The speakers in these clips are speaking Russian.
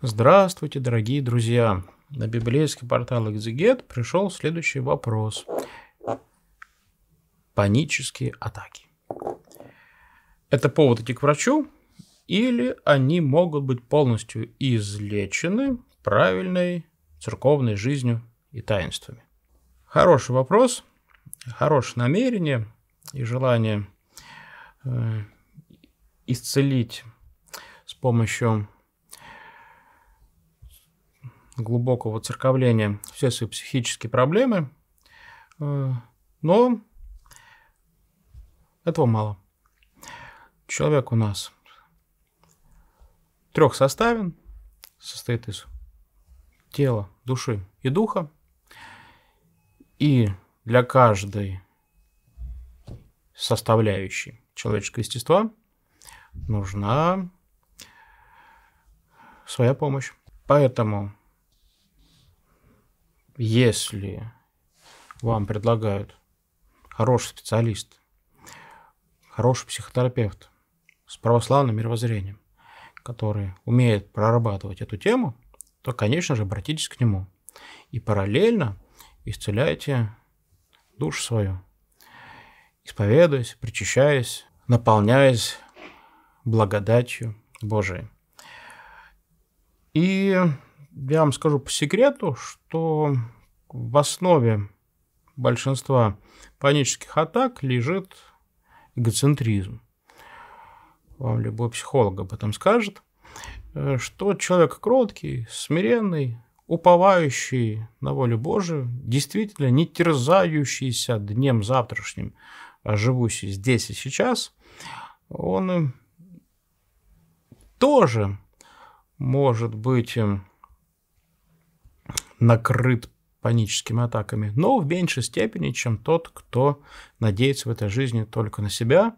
Здравствуйте, дорогие друзья! На библейский портал Экзегет пришел следующий вопрос. Панические атаки. Это повод идти к врачу или они могут быть полностью излечены правильной церковной жизнью и таинствами? Хороший вопрос, хорошее намерение и желание э, исцелить с помощью глубокого церковления все свои психические проблемы, э, но этого мало. Человек у нас трех составен, состоит из тела, души и духа. И для каждой составляющей человеческого естества нужна своя помощь. Поэтому если вам предлагают хороший специалист, хороший психотерапевт с православным мировоззрением, который умеет прорабатывать эту тему, то, конечно же, обратитесь к нему. И параллельно исцеляйте душу свою, исповедуясь, причащаясь, наполняясь благодатью Божией. И я вам скажу по секрету, что в основе большинства панических атак лежит эгоцентризм. Вам любой психолог об этом скажет, э, что человек кроткий, смиренный, уповающий на волю Божию, действительно не терзающийся днем завтрашним, а живущий здесь и сейчас, он тоже может быть эм, накрыт паническими атаками, но в меньшей степени, чем тот, кто надеется в этой жизни только на себя,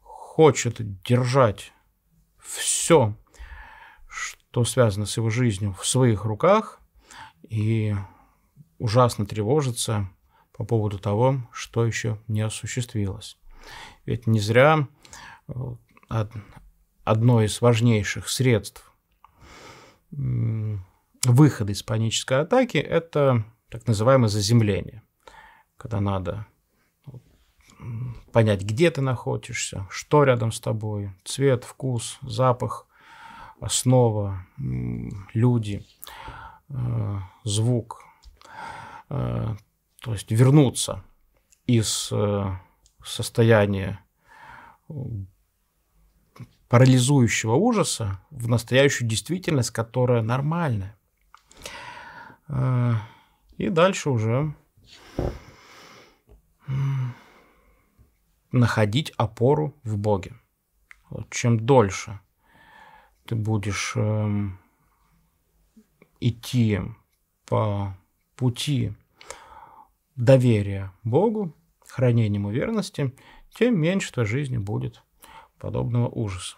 хочет держать все, что связано с его жизнью, в своих руках и ужасно тревожится по поводу того, что еще не осуществилось. Ведь не зря э, одно из важнейших средств выход из панической атаки – это так называемое заземление, когда надо понять, где ты находишься, что рядом с тобой, цвет, вкус, запах, основа, люди, э, звук. Э, то есть вернуться из э, состояния парализующего ужаса в настоящую действительность, которая нормальная. А, и дальше уже находить опору в Боге. Вот чем дольше ты будешь эм, идти по пути доверия Богу, хранения ему верности, тем меньше в твоей жизни будет подобного ужаса.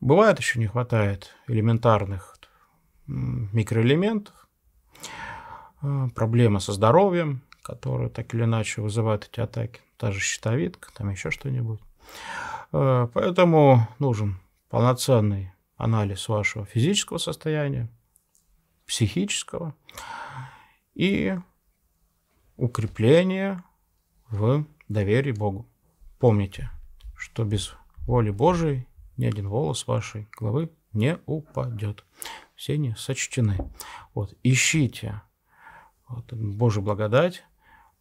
Бывает еще не хватает элементарных микроэлементов, Э, проблемы со здоровьем, которые так или иначе вызывают эти атаки, та же щитовидка, там еще что-нибудь. Э, поэтому нужен полноценный анализ вашего физического состояния, психического и укрепление в доверии Богу. Помните, что без воли Божией ни один волос вашей головы не упадет все они сочтены. Вот, ищите вот, Божью благодать,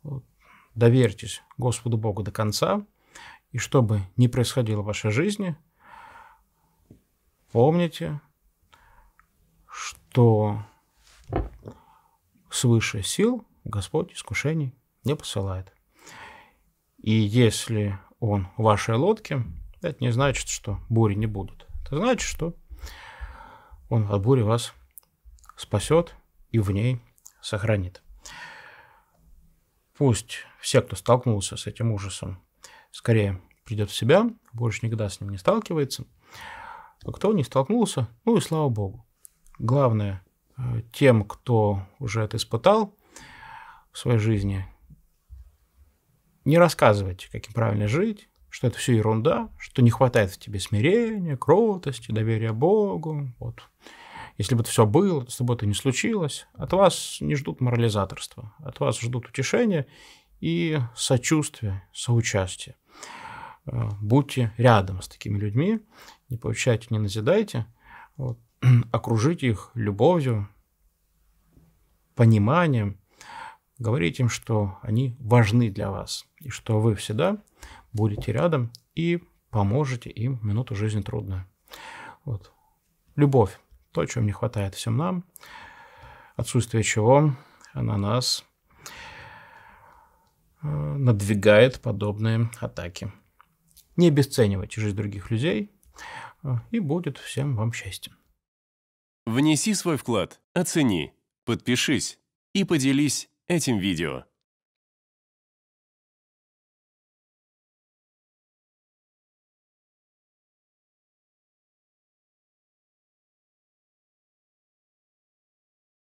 вот, доверьтесь Господу Богу до конца, и что бы ни происходило в вашей жизни, помните, что свыше сил Господь искушений не посылает. И если Он в вашей лодке, это не значит, что бури не будут. Это значит, что он от бури вас спасет и в ней сохранит. Пусть все, кто столкнулся с этим ужасом, скорее придет в себя, больше никогда с ним не сталкивается. А кто не столкнулся, ну и слава богу. Главное, э, тем, кто уже это испытал в своей жизни, не рассказывайте, каким правильно жить, что это все ерунда, что не хватает в тебе смирения, кротости, доверия Богу. Вот. Если бы это все было, то с тобой это не случилось. От вас не ждут морализаторства, от вас ждут утешения и сочувствия, соучастия. Э, будьте рядом с такими людьми, не поучайте, не назидайте, вот. окружите их любовью, пониманием, говорите им, что они важны для вас и что вы всегда будете рядом и поможете им в минуту жизни трудную. Вот. Любовь. То, чего не хватает всем нам. Отсутствие чего она нас э, надвигает подобные атаки. Не обесценивайте жизнь других людей, э, и будет всем вам счастье. Внеси свой вклад, оцени, подпишись и поделись этим видео.